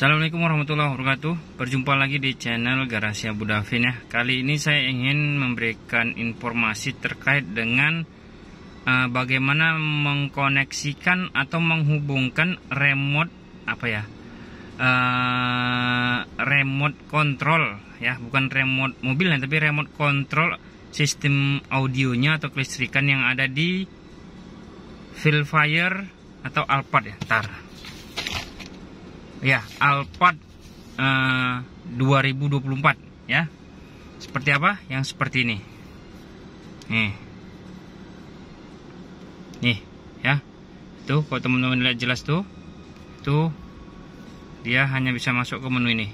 Assalamualaikum warahmatullahi wabarakatuh Berjumpa lagi di channel Garasi Abu Davin ya Kali ini saya ingin memberikan informasi terkait dengan uh, Bagaimana mengkoneksikan atau menghubungkan remote Apa ya uh, Remote control ya Bukan remote mobil ya, tapi remote control sistem audionya atau kelistrikan yang ada di Filfire atau Alphard ya Ntar ya Alphard eh, uh, 2024 ya seperti apa yang seperti ini nih nih ya tuh kalau teman-teman lihat jelas tuh tuh dia hanya bisa masuk ke menu ini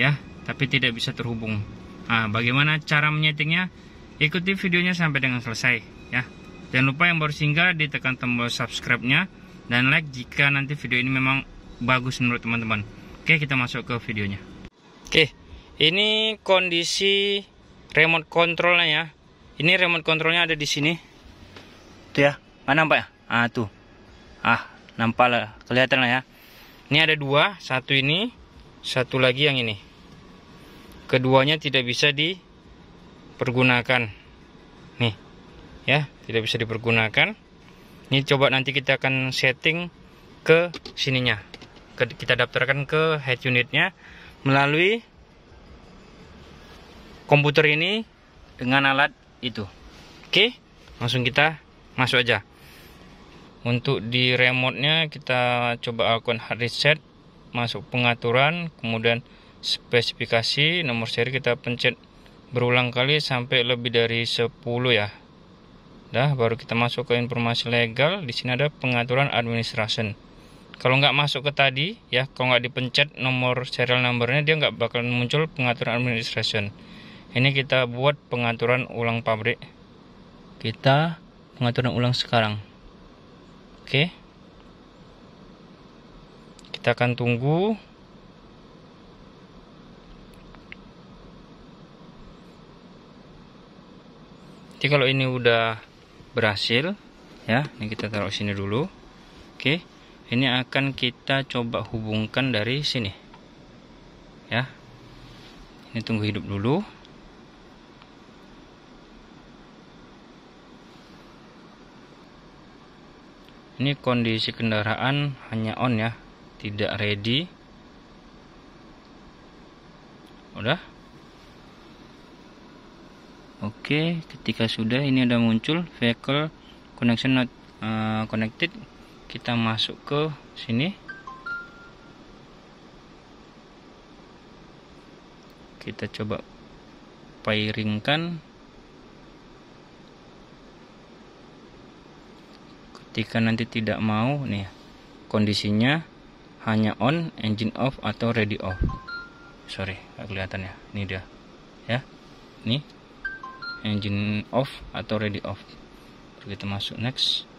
ya tapi tidak bisa terhubung nah bagaimana cara menyetingnya ikuti videonya sampai dengan selesai ya jangan lupa yang baru singgah ditekan tombol subscribe nya dan like jika nanti video ini memang bagus menurut teman-teman oke kita masuk ke videonya oke ini kondisi remote controlnya ya ini remote controlnya ada di sini tuh ya Mana nampak ya ah tuh ah nampak lah kelihatan lah ya ini ada dua satu ini satu lagi yang ini keduanya tidak bisa dipergunakan nih ya tidak bisa dipergunakan ini coba nanti kita akan setting ke sininya kita daftarkan ke head unitnya melalui komputer ini dengan alat itu oke langsung kita masuk aja untuk di remote nya kita coba akun hard reset masuk pengaturan kemudian spesifikasi nomor seri kita pencet berulang kali sampai lebih dari 10 ya dah baru kita masuk ke informasi legal di sini ada pengaturan administration kalau nggak masuk ke tadi ya kalau nggak dipencet nomor serial numbernya dia nggak bakal muncul pengaturan administration ini kita buat pengaturan ulang pabrik kita pengaturan ulang sekarang oke kita akan tunggu jadi kalau ini udah berhasil ya ini kita taruh sini dulu oke okay ini akan kita coba hubungkan dari sini ya ini tunggu hidup dulu ini kondisi kendaraan hanya on ya tidak ready udah oke ketika sudah ini ada muncul vehicle connection not uh, connected kita masuk ke sini kita coba pairingkan ketika nanti tidak mau nih kondisinya hanya on engine off atau ready off sorry nggak kelihatan ya ini dia ya ini engine off atau ready off kita masuk next